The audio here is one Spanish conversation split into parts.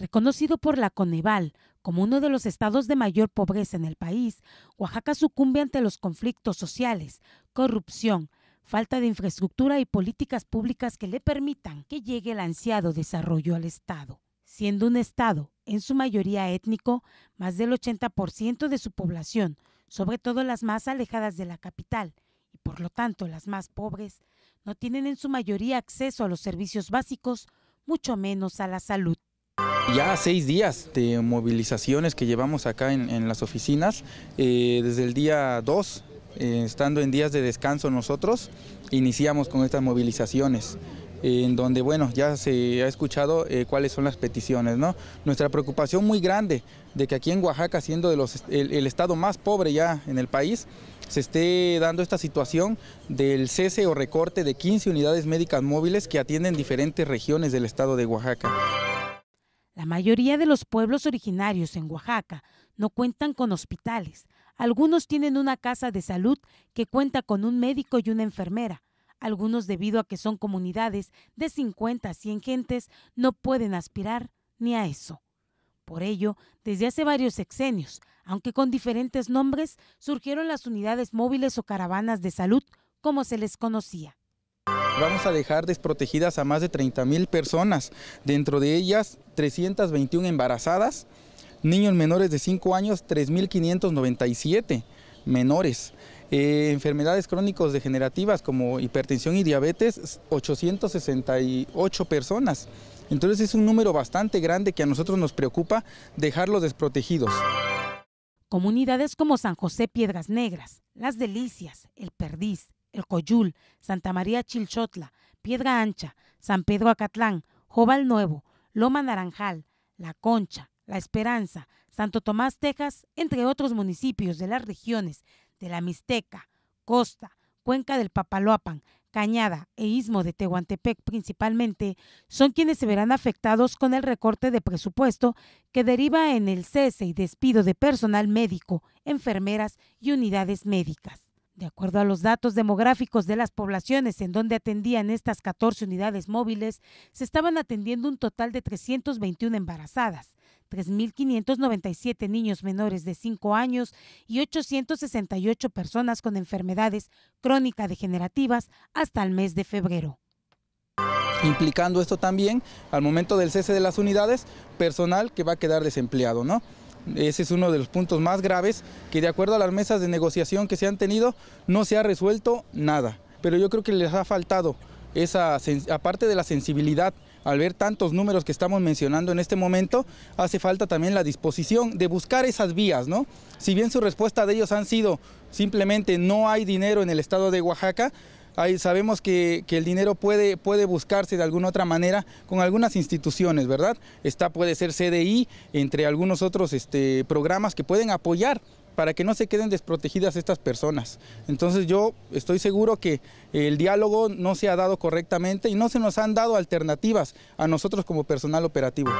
Reconocido por la Coneval como uno de los estados de mayor pobreza en el país, Oaxaca sucumbe ante los conflictos sociales, corrupción, falta de infraestructura y políticas públicas que le permitan que llegue el ansiado desarrollo al estado. Siendo un estado en su mayoría étnico, más del 80% de su población, sobre todo las más alejadas de la capital y por lo tanto las más pobres, no tienen en su mayoría acceso a los servicios básicos, mucho menos a la salud. Ya seis días de movilizaciones que llevamos acá en, las oficinas, eh, desde el día 2, eh, estando en días de descanso nosotros, iniciamos con estas movilizaciones en donde, bueno, ya se ha escuchado eh, cuáles son las peticiones, Nuestra preocupación muy grande de que aquí en Oaxaca, siendo el, el estado más pobre ya en el país, se esté dando esta situación del cese o recorte de 15 unidades médicas móviles que atienden diferentes regiones del estado de Oaxaca. La mayoría de los pueblos originarios en Oaxaca no cuentan con hospitales. Algunos tienen una casa de salud que cuenta con un médico y una enfermera. Algunos, debido a que son comunidades de 50 a 100 gentes, no pueden aspirar ni a eso. Por ello, desde hace varios sexenios, aunque con diferentes nombres, surgieron las unidades móviles o caravanas de salud, como se les conocía. Vamos a dejar desprotegidas a más de 30 mil personas. Dentro de ellas 321 embarazadas, niños menores de 5 años, 3.597 menores. Eh, enfermedades crónicas degenerativas como hipertensión y diabetes, 868 personas. Entonces es un número bastante grande que a nosotros nos preocupa dejarlos desprotegidos. Comunidades como San José Piedras Negras, Las Delicias, El Perdiz, El Coyul, Santa María Chilchotla, Piedra Ancha, San Pedro Acatlán, Jobal Nuevo, Loma Naranjal, La Concha, La Esperanza, Santo Tomás, Texas, entre otros municipios de las regiones de la Mixteca, Costa, Cuenca del Papaloapan, Cañada e Istmo de Tehuantepec principalmente, son quienes se verán afectados con el recorte de presupuesto que deriva en el cese y despido de personal médico, enfermeras y unidades médicas. De acuerdo a los datos demográficos de las poblaciones en donde atendían estas 14 unidades móviles, se estaban atendiendo un total de 321 embarazadas, 3.597 niños menores de 5 años y 868 personas con enfermedades crónicas degenerativas hasta el mes de febrero. Implicando esto también, al momento del cese de las unidades, personal que va a quedar desempleado, ¿no? Ese es uno de los puntos más graves que de acuerdo a las mesas de negociación que se han tenido no se ha resuelto nada. Pero yo creo que les ha faltado esa, aparte de la sensibilidad, al ver tantos números que estamos mencionando en este momento, hace falta también la disposición de buscar esas vías, ¿no? Si bien su respuesta de ellos han sido simplemente no hay dinero en el estado de Oaxaca, Ahí sabemos que, el dinero puede, puede buscarse de alguna otra manera con algunas instituciones, ¿verdad? Esta puede ser CDI, entre algunos otros este, programas que pueden apoyar para que no se queden desprotegidas estas personas. Entonces yo estoy seguro que el diálogo no se ha dado correctamente y no se nos han dado alternativas a nosotros como personal operativo.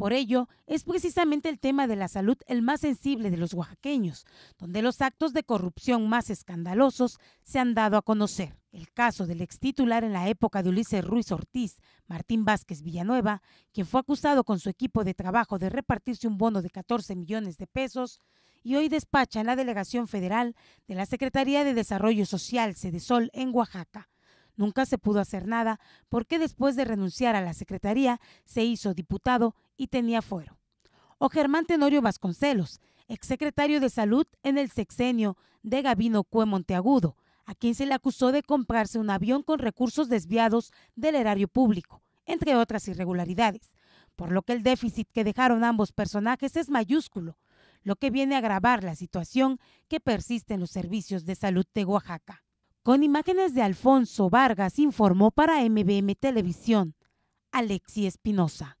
Por ello, es precisamente el tema de la salud el más sensible de los oaxaqueños, donde los actos de corrupción más escandalosos se han dado a conocer. El caso del ex titular en la época de Ulises Ruiz Ortiz, Martín Vázquez Villanueva, quien fue acusado con su equipo de trabajo de repartirse un bono de 14 millones de pesos, y hoy despacha en la Delegación Federal de la Secretaría de Desarrollo Social, Sol en Oaxaca. Nunca se pudo hacer nada porque después de renunciar a la Secretaría se hizo diputado y tenía fuero. O Germán Tenorio Vasconcelos, exsecretario de Salud en el sexenio de Gabino Cue Monteagudo, a quien se le acusó de comprarse un avión con recursos desviados del erario público, entre otras irregularidades, por lo que el déficit que dejaron ambos personajes es mayúsculo, lo que viene a agravar la situación que persiste en los servicios de salud de Oaxaca. Con imágenes de Alfonso Vargas informó para MBM Televisión, Alexi Espinosa.